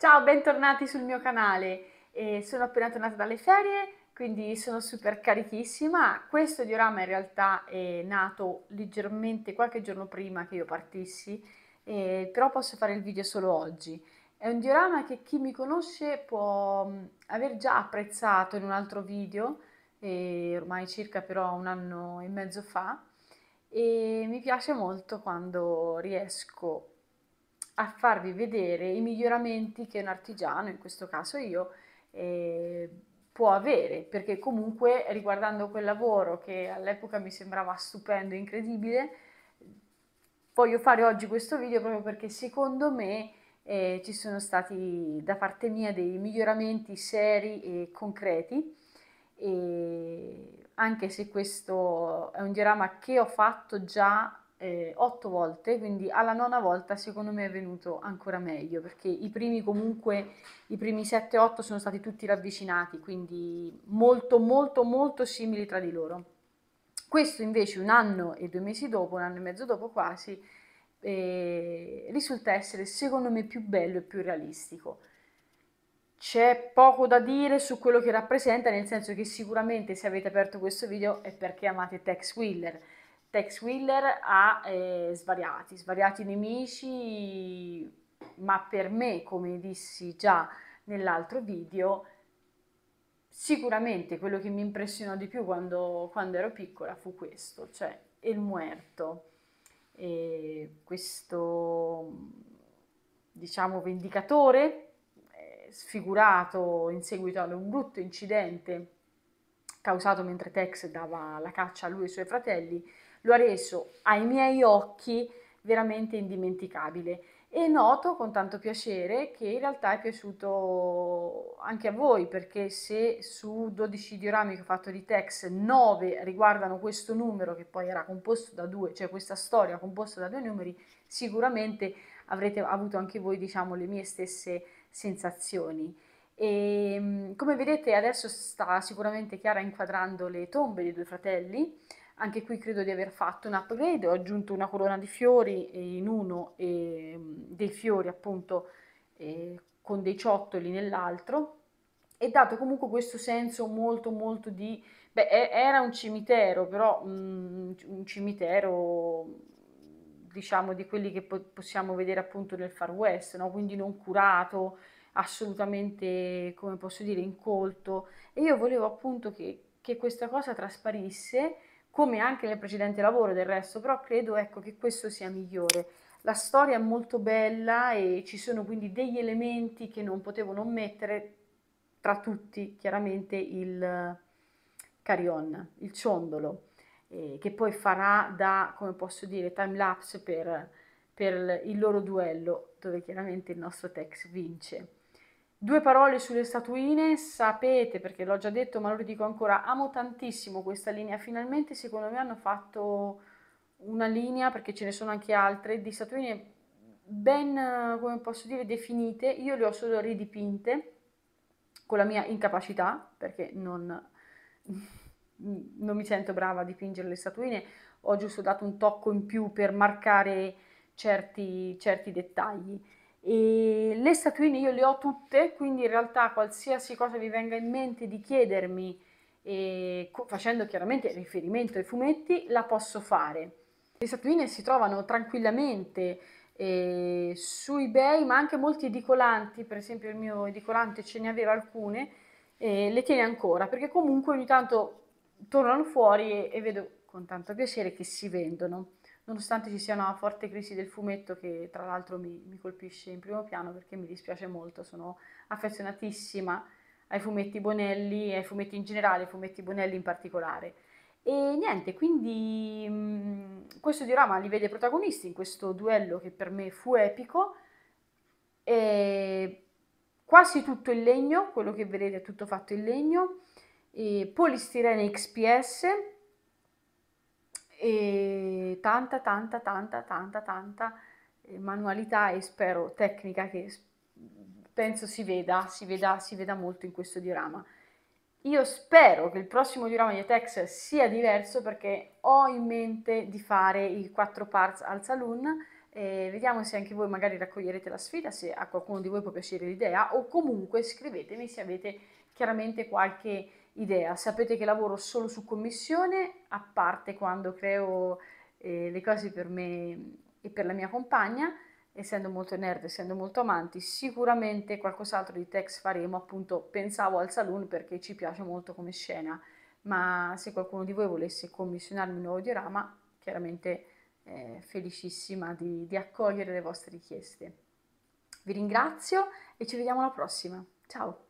Ciao, bentornati sul mio canale. Eh, sono appena tornata dalle ferie, quindi sono super carichissima. Questo diorama in realtà è nato leggermente qualche giorno prima che io partissi, eh, però posso fare il video solo oggi. È un diorama che chi mi conosce può mm, aver già apprezzato in un altro video, eh, ormai circa però un anno e mezzo fa, e mi piace molto quando riesco a farvi vedere i miglioramenti che un artigiano, in questo caso io, eh, può avere, perché comunque riguardando quel lavoro che all'epoca mi sembrava stupendo e incredibile, voglio fare oggi questo video proprio perché secondo me eh, ci sono stati da parte mia dei miglioramenti seri e concreti e anche se questo è un diorama che ho fatto già eh, otto volte, quindi alla nona volta secondo me è venuto ancora meglio, perché i primi comunque, i primi 7-8 sono stati tutti ravvicinati, quindi molto molto molto simili tra di loro. Questo invece un anno e due mesi dopo, un anno e mezzo dopo quasi, eh, risulta essere secondo me più bello e più realistico. C'è poco da dire su quello che rappresenta, nel senso che sicuramente se avete aperto questo video è perché amate Tex Wheeler Tex Wheeler ha eh, svariati, svariati nemici, ma per me, come dissi già nell'altro video, sicuramente quello che mi impressionò di più quando, quando ero piccola fu questo, cioè El Muerto, e questo diciamo vendicatore eh, sfigurato in seguito ad un brutto incidente causato mentre Tex dava la caccia a lui e ai suoi fratelli lo ha reso ai miei occhi veramente indimenticabile. E noto con tanto piacere che in realtà è piaciuto anche a voi, perché se su 12 diorami che ho fatto di Tex, 9 riguardano questo numero che poi era composto da due, cioè questa storia composta da due numeri, sicuramente avrete avuto anche voi, diciamo, le mie stesse sensazioni. E, ehm, come vedete adesso sta sicuramente Chiara inquadrando le tombe dei due fratelli, anche qui credo di aver fatto un upgrade, ho aggiunto una corona di fiori in uno e ehm, dei fiori appunto eh, con dei ciottoli nell'altro e dato comunque questo senso molto molto di... Beh, era un cimitero, però mm, un cimitero diciamo di quelli che possiamo vedere appunto nel Far West, no? quindi non curato, assolutamente, come posso dire, incolto. E io volevo appunto che, che questa cosa trasparisse come anche nel precedente lavoro del resto, però credo ecco, che questo sia migliore. La storia è molto bella e ci sono quindi degli elementi che non potevo non mettere, tra tutti chiaramente il carion, il ciondolo, eh, che poi farà da, come posso dire, time lapse per, per il loro duello, dove chiaramente il nostro Tex vince. Due parole sulle statuine, sapete perché l'ho già detto ma lo ridico ancora, amo tantissimo questa linea, finalmente secondo me hanno fatto una linea, perché ce ne sono anche altre, di statuine ben, come posso dire, definite, io le ho solo ridipinte con la mia incapacità, perché non, non mi sento brava a dipingere le statuine, ho giusto dato un tocco in più per marcare certi, certi dettagli e le statuine io le ho tutte, quindi in realtà qualsiasi cosa vi venga in mente di chiedermi, eh, facendo chiaramente riferimento ai fumetti, la posso fare. Le statuine si trovano tranquillamente eh, su eBay, ma anche molti edicolanti, per esempio il mio edicolante ce ne aveva alcune, eh, le tiene ancora, perché comunque ogni tanto tornano fuori e, e vedo con tanto piacere che si vendono nonostante ci sia una forte crisi del fumetto che tra l'altro mi, mi colpisce in primo piano perché mi dispiace molto, sono affezionatissima ai fumetti Bonelli, ai fumetti in generale, ai fumetti Bonelli in particolare. E niente, quindi mh, questo diorama li vede protagonisti in questo duello che per me fu epico. E quasi tutto in legno, quello che vedete è tutto fatto in legno, e polistirene XPS, e tanta tanta tanta tanta tanta eh, manualità e spero tecnica che penso si veda, si veda, si veda molto in questo diorama. Io spero che il prossimo diorama di Atex sia diverso perché ho in mente di fare i quattro parts al saloon. Eh, vediamo se anche voi magari raccoglierete la sfida, se a qualcuno di voi può piacere l'idea o comunque scrivetemi se avete chiaramente qualche idea. Sapete che lavoro solo su commissione, a parte quando creo eh, le cose per me e per la mia compagna, essendo molto nerd, essendo molto amanti, sicuramente qualcos'altro di Tex faremo, appunto pensavo al saloon perché ci piace molto come scena, ma se qualcuno di voi volesse commissionarmi un nuovo diorama, chiaramente eh, felicissima di, di accogliere le vostre richieste. Vi ringrazio e ci vediamo alla prossima. Ciao!